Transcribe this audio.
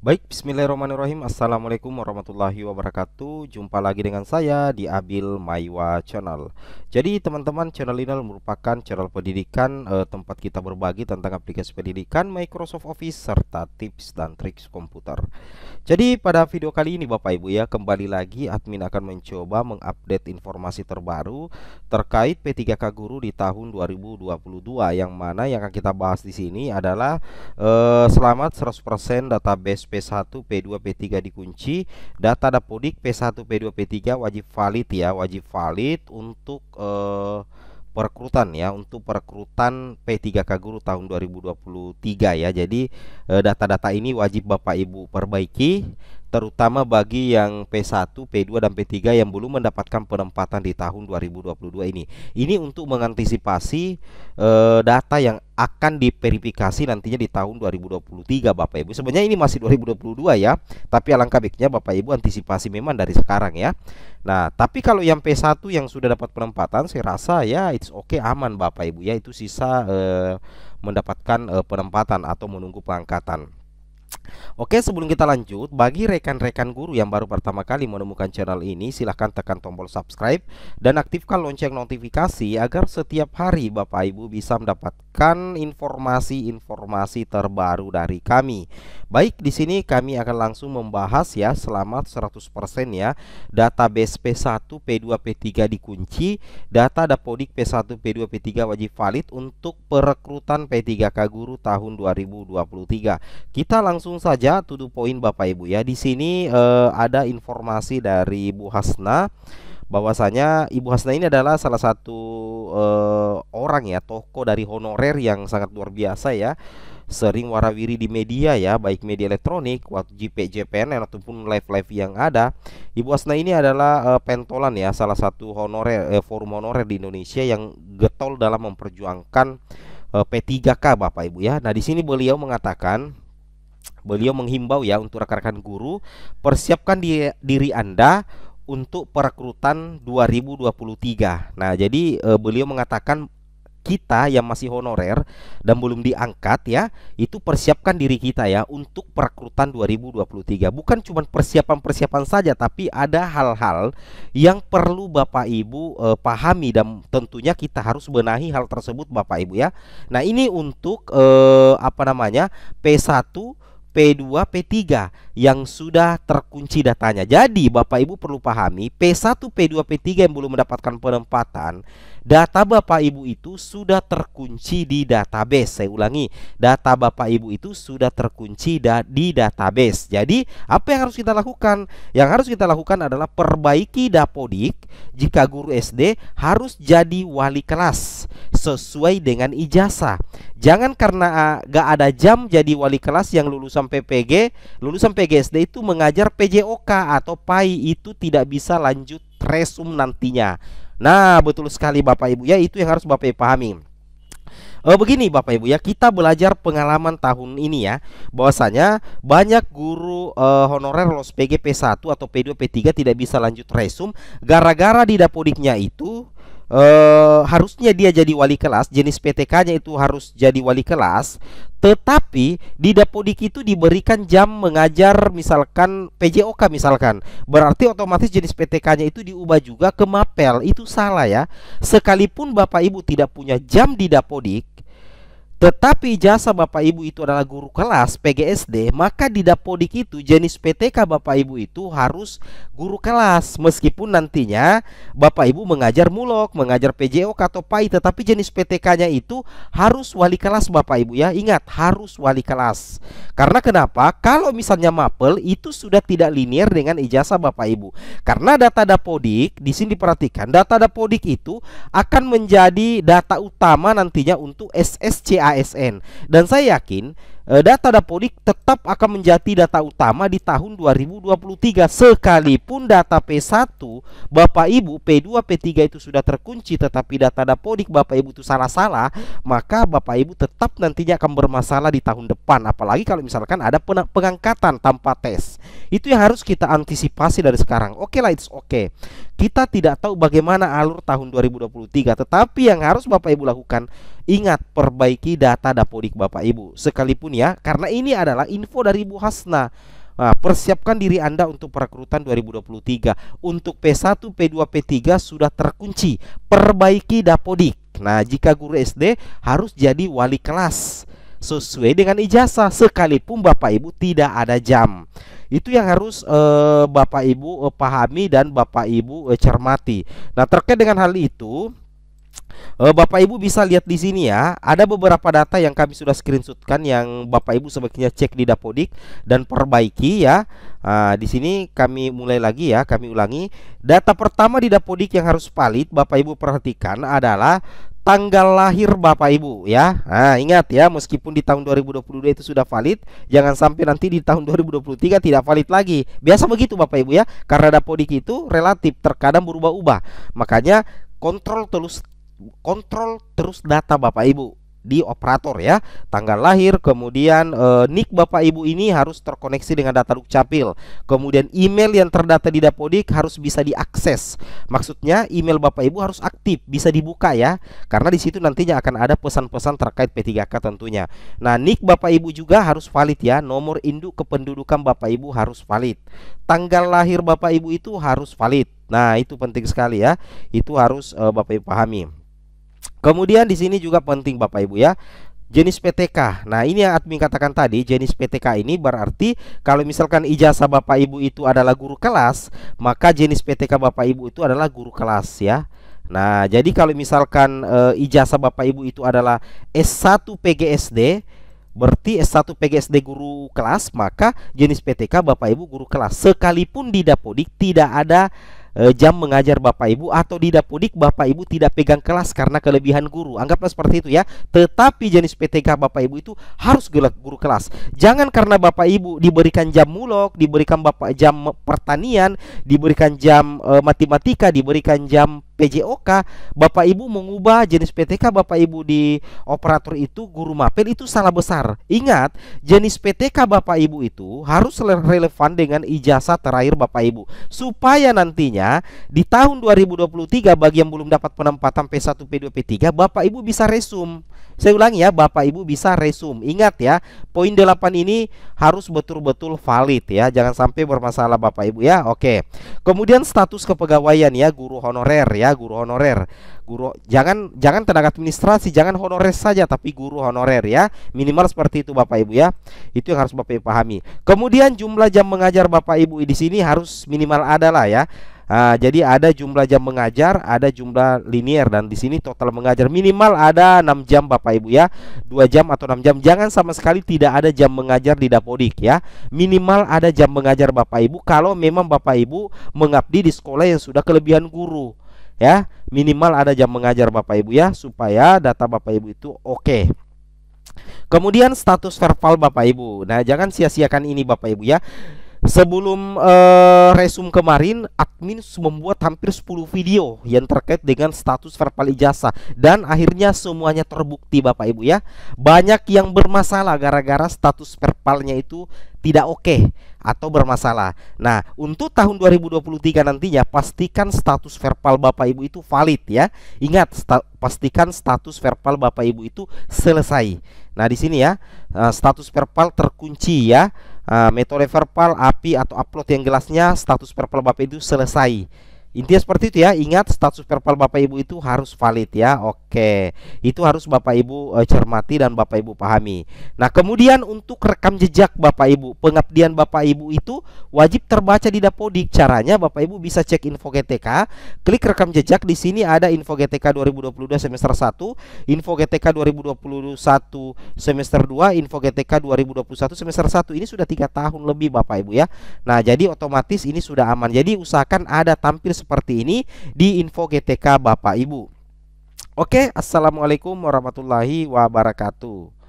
Baik, bismillahirrahmanirrahim. Assalamualaikum warahmatullahi wabarakatuh. Jumpa lagi dengan saya di Abil Maiwa Channel. Jadi, teman-teman, channel ini merupakan channel pendidikan eh, tempat kita berbagi tentang aplikasi pendidikan Microsoft Office serta tips dan trik komputer. Jadi, pada video kali ini Bapak Ibu ya, kembali lagi admin akan mencoba mengupdate informasi terbaru terkait P3K Guru di tahun 2022 yang mana yang akan kita bahas di sini adalah eh, selamat 100% database P1, P2, P3 dikunci. Data dapodik P1, P2, P3 wajib valid ya, wajib valid untuk eh, perekrutan ya untuk perekrutan P3K guru tahun 2023 ya. Jadi eh, data-data ini wajib Bapak Ibu perbaiki terutama bagi yang P1, P2 dan P3 yang belum mendapatkan penempatan di tahun 2022 ini. Ini untuk mengantisipasi e, data yang akan diverifikasi nantinya di tahun 2023 Bapak Ibu. Sebenarnya ini masih 2022 ya, tapi alangkah baiknya Bapak Ibu antisipasi memang dari sekarang ya. Nah, tapi kalau yang P1 yang sudah dapat penempatan saya rasa ya it's okay aman Bapak Ibu ya itu sisa e, mendapatkan e, penempatan atau menunggu pengangkatan. Oke sebelum kita lanjut Bagi rekan-rekan guru yang baru pertama kali menemukan channel ini Silahkan tekan tombol subscribe Dan aktifkan lonceng notifikasi Agar setiap hari Bapak Ibu bisa mendapatkan informasi-informasi terbaru dari kami Baik di sini kami akan langsung membahas ya Selama 100% ya Database P1, P2, P3 dikunci Data Dapodik P1, P2, P3 wajib valid Untuk perekrutan P3K Guru tahun 2023 Kita langsung langsung saja tuduh poin Bapak Ibu ya. Di sini eh, ada informasi dari Bu Hasna bahwasanya Ibu Hasna ini adalah salah satu eh, orang ya toko dari honorer yang sangat luar biasa ya sering warawiri di media ya baik media elektronik waktu JPJPN ataupun live live yang ada Ibu Hasna ini adalah uh, pentolan ya salah satu honorer eh, forum honorer di Indonesia yang getol dalam memperjuangkan eh, P3K Bapak Ibu ya nah di sini beliau mengatakan beliau menghimbau ya untuk rekan-rekan guru persiapkan di, diri Anda untuk perekrutan 2023. Nah, jadi e, beliau mengatakan kita yang masih honorer dan belum diangkat ya, itu persiapkan diri kita ya untuk perekrutan 2023. Bukan cuma persiapan-persiapan saja, tapi ada hal-hal yang perlu Bapak Ibu e, pahami dan tentunya kita harus benahi hal tersebut Bapak Ibu ya. Nah, ini untuk e, apa namanya? P1 P2, P3 yang sudah terkunci datanya. Jadi Bapak Ibu perlu pahami P1, P2, P3 yang belum mendapatkan penempatan, data Bapak Ibu itu sudah terkunci di database. Saya ulangi, data Bapak Ibu itu sudah terkunci da di database. Jadi apa yang harus kita lakukan? Yang harus kita lakukan adalah perbaiki dapodik jika guru SD harus jadi wali kelas sesuai dengan ijazah. Jangan karena ah, gak ada jam jadi wali kelas yang lulusan sampai PG, lulusan PGSD itu mengajar PJOK atau PAI itu tidak bisa lanjut resum nantinya. Nah, betul sekali Bapak Ibu ya, itu yang harus Bapak Ibu pahami. Oh, begini Bapak Ibu ya, kita belajar pengalaman tahun ini ya. Bahwasanya banyak guru eh, honorer los PG P1 atau P2 P3 tidak bisa lanjut resum gara-gara di dapodiknya itu uh, harusnya dia jadi wali kelas, jenis PTK-nya itu harus jadi wali kelas, tetapi di Dapodik itu diberikan jam mengajar misalkan PJOK misalkan. Berarti otomatis jenis PTK-nya itu diubah juga ke MAPEL. Itu salah ya. Sekalipun Bapak Ibu tidak punya jam di Dapodik, tetapi jasa Bapak Ibu itu adalah guru kelas PGSD, maka di dapodik itu jenis PTK Bapak Ibu itu harus guru kelas meskipun nantinya Bapak Ibu mengajar mulok, mengajar PJO atau PAI, tetapi jenis PTK-nya itu harus wali kelas Bapak Ibu ya. Ingat, harus wali kelas. Karena kenapa? Kalau misalnya mapel itu sudah tidak linier dengan ijazah Bapak Ibu. Karena data dapodik di sini diperhatikan, data dapodik itu akan menjadi data utama nantinya untuk SSCA ASN. Dan saya yakin eh, data Dapodik tetap akan menjadi data utama di tahun 2023 sekalipun data P1 Bapak Ibu P2 P3 itu sudah terkunci tetapi data Dapodik Bapak Ibu itu salah-salah maka Bapak Ibu tetap nantinya akan bermasalah di tahun depan apalagi kalau misalkan ada pengangkatan tanpa tes itu yang harus kita antisipasi dari sekarang. Oke okay lah, it's okay. Kita tidak tahu bagaimana alur tahun 2023, tetapi yang harus Bapak Ibu lakukan, ingat perbaiki data Dapodik Bapak Ibu. Sekalipun ya, karena ini adalah info dari Bu Hasna. Nah, persiapkan diri Anda untuk perekrutan 2023. Untuk P1, P2, P3 sudah terkunci. Perbaiki Dapodik. Nah, jika guru SD harus jadi wali kelas sesuai dengan ijazah sekalipun Bapak Ibu tidak ada jam. Itu yang harus eh, Bapak Ibu eh, pahami dan Bapak Ibu eh, cermati. Nah, terkait dengan hal itu Bapak Ibu bisa lihat di sini ya, ada beberapa data yang kami sudah screenshotkan yang Bapak Ibu sebaiknya cek di Dapodik dan perbaiki ya. Nah, di sini kami mulai lagi ya, kami ulangi. Data pertama di Dapodik yang harus valid Bapak Ibu perhatikan adalah tanggal lahir Bapak Ibu ya. Nah, ingat ya meskipun di tahun 2022 itu sudah valid, jangan sampai nanti di tahun 2023 tidak valid lagi. Biasa begitu Bapak Ibu ya, karena dapodik itu relatif terkadang berubah-ubah. Makanya kontrol terus kontrol terus data Bapak Ibu di operator ya tanggal lahir kemudian e, eh, nik bapak ibu ini harus terkoneksi dengan data dukcapil kemudian email yang terdata di dapodik harus bisa diakses maksudnya email bapak ibu harus aktif bisa dibuka ya karena di situ nantinya akan ada pesan-pesan terkait P3K tentunya nah nik bapak ibu juga harus valid ya nomor induk kependudukan bapak ibu harus valid tanggal lahir bapak ibu itu harus valid nah itu penting sekali ya itu harus e, bapak ibu pahami Kemudian di sini juga penting Bapak Ibu ya. Jenis PTK. Nah, ini yang admin katakan tadi, jenis PTK ini berarti kalau misalkan ijazah Bapak Ibu itu adalah guru kelas, maka jenis PTK Bapak Ibu itu adalah guru kelas ya. Nah, jadi kalau misalkan e, ijazah Bapak Ibu itu adalah S1 PGSD, Berarti S1 PGSD guru kelas, maka jenis PTK Bapak Ibu guru kelas. Sekalipun di Dapodik tidak ada e, jam mengajar Bapak Ibu atau di dapodik Bapak Ibu tidak pegang kelas karena kelebihan guru. Anggaplah seperti itu ya. Tetapi jenis PTK Bapak Ibu itu harus gelak guru kelas. Jangan karena Bapak Ibu diberikan jam mulok, diberikan Bapak jam pertanian, diberikan jam e, matematika, diberikan jam PJOK, Bapak Ibu mengubah jenis PTK Bapak Ibu di operator itu guru mapel itu salah besar. Ingat, jenis PTK Bapak Ibu itu harus relevan dengan ijazah terakhir Bapak Ibu supaya nantinya di tahun 2023 bagi yang belum dapat penempatan P1, P2, P3 Bapak Ibu bisa resum. Saya ulangi ya, Bapak Ibu bisa resume. Ingat ya, poin 8 ini harus betul-betul valid ya. Jangan sampai bermasalah Bapak Ibu ya. Oke. Kemudian status kepegawaian ya, guru honorer ya, guru honorer. Guru jangan jangan tenaga administrasi, jangan honorer saja tapi guru honorer ya. Minimal seperti itu Bapak Ibu ya. Itu yang harus Bapak Ibu pahami. Kemudian jumlah jam mengajar Bapak Ibu di sini harus minimal adalah ya. Nah, jadi ada jumlah jam mengajar, ada jumlah linier dan di sini total mengajar minimal ada 6 jam Bapak Ibu ya. 2 jam atau 6 jam. Jangan sama sekali tidak ada jam mengajar di Dapodik ya. Minimal ada jam mengajar Bapak Ibu kalau memang Bapak Ibu mengabdi di sekolah yang sudah kelebihan guru ya. Minimal ada jam mengajar Bapak Ibu ya supaya data Bapak Ibu itu oke. Okay. Kemudian status verbal Bapak Ibu. Nah, jangan sia-siakan ini Bapak Ibu ya. Sebelum uh, eh, resume kemarin, admin membuat hampir 10 video yang terkait dengan status verbal ijazah dan akhirnya semuanya terbukti Bapak Ibu ya. Banyak yang bermasalah gara-gara status verbalnya itu tidak oke okay atau bermasalah. Nah, untuk tahun 2023 nantinya pastikan status verbal Bapak Ibu itu valid ya. Ingat sta pastikan status verbal Bapak Ibu itu selesai. Nah, di sini ya, eh, status verbal terkunci ya Ah, metode verbal API atau upload yang jelasnya status verbal Bapak itu selesai Intinya seperti itu ya. Ingat status verbal Bapak Ibu itu harus valid ya. Oke. Itu harus Bapak Ibu eh, cermati dan Bapak Ibu pahami. Nah, kemudian untuk rekam jejak Bapak Ibu, pengabdian Bapak Ibu itu wajib terbaca di Dapodik. Caranya Bapak Ibu bisa cek info GTK, klik rekam jejak di sini ada info GTK 2022 semester 1, info GTK 2021 semester 2, info GTK 2021 semester 1. Ini sudah tiga tahun lebih Bapak Ibu ya. Nah, jadi otomatis ini sudah aman. Jadi usahakan ada tampil seperti ini di info GTK Bapak Ibu. Oke, Assalamualaikum warahmatullahi wabarakatuh.